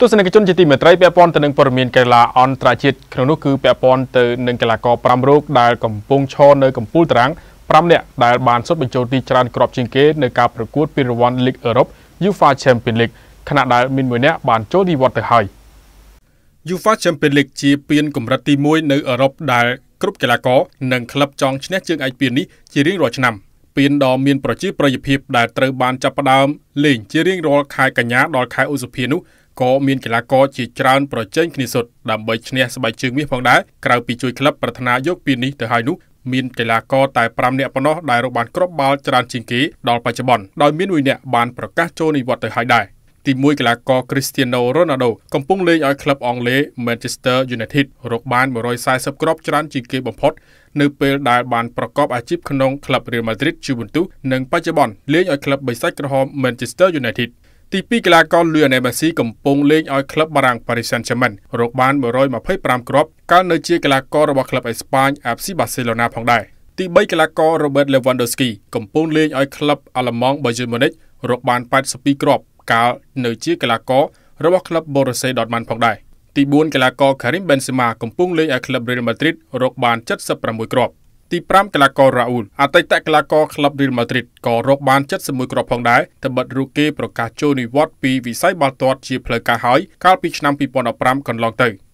ទស្សនិកជនជាទីមេត្រីពាក់ព័ន្ធទៅនឹងព័ត៌មានកីឡាអន្តរជាតិក្នុងនោះគឺពាក់ព័ន្ធទៅនឹងកីឡាករ5រូបដែលកំពុងឈរនៅកំពូលតារាង5នាក់ដែលបានសុទ្ធបញ្ចូលទីច្រើនក្របជាងគេនៅការប្រកួតពានរង្វាន់លីកអឺរ៉ុប UEFA Champions League ខណៈដែលមានមួយនាក់បានចូលនិវត្តន៍ទៅហើយ UEFA Champions League ជាពានកម្រិតទី1នៅអឺរ៉ុបដែលគ្រប់កីឡាករនិងក្លឹបចង់ឈ្នះជើងឯកពាននេះជារៀងរាល់ឆ្នាំ។ពានដ៏មានប្រជាប្រិយភាពដែលត្រូវបានចាប់ផ្ដើមលេង ជារៀងរាល់ខែកញ្ញាដល់ខែឧសភានោះក៏មានកីឡាករជាច្រើនប្រជែងគ្នាសុទ្ធដើម្បីឈ្នះស្បែកជើងមាសផងដែរក្រៅពីជួយក្លឹបប្រាថ្នាយកពាននេះទៅហើយនោះមានកីឡាករតែ5នាក់ប៉ុណ្ណោះដែលរកបានគ្រាប់បាល់ច្រើនជាងគេដល់បច្ចុប្បន្នដោយមានមួយនាក់បានប្រកាសចូលនិវត្តន៍ទៅហើយដែរ។ទី1កីឡាករ Cristiano Ronaldo កំពុងលេងឲ្យក្លឹបអង់គ្លេស Manchester United រកបាន140គ្រាប់ច្រើនជាងគេបំផុត នៅពេលដែលបានប្រកបអាជីពក្នុងក្លឹប Real Madrid Juventus និងបច្ចុប្បន្នលេងឲ្យក្លឹបបិសាចក្រហម Manchester United ទី2កីឡាករ Lionel Messi កំពុងលេងឲ្យក្លឹបបារាំង Paris Saint-Germain រកបាន125គ្រាប់កើនៅជាកីឡាកររបស់ក្លឹបអេស្ប៉ាញ FC Barcelona ផងដែរទី3កីឡាករ Robert Lewandowski កំពុងលេងឲ្យក្លឹបអាល្លឺម៉ង់ Bayern Munich រកបាន82គ្រាប់កាលនៅជាកីឡាកររបស់ក្លឹបបូរូសេដតម៉ាន់ផងដែរទី4កីឡាករ Karim Benzema កំពុងលេងឲ្យក្លឹប Real Madrid រកបាន76គ្រាប់ទី5កីឡាករ Raul អតីតកីឡាករក្លឹប Real Madrid ក៏រកបាន71គ្រាប់ផងដែរត្បិតរូគេប្រកាសចូលនិវត្តន៍ពីវិស័យបាល់ទាត់ជាផ្លូវការហើយកាលពីឆ្នាំ2015កន្លងទៅ។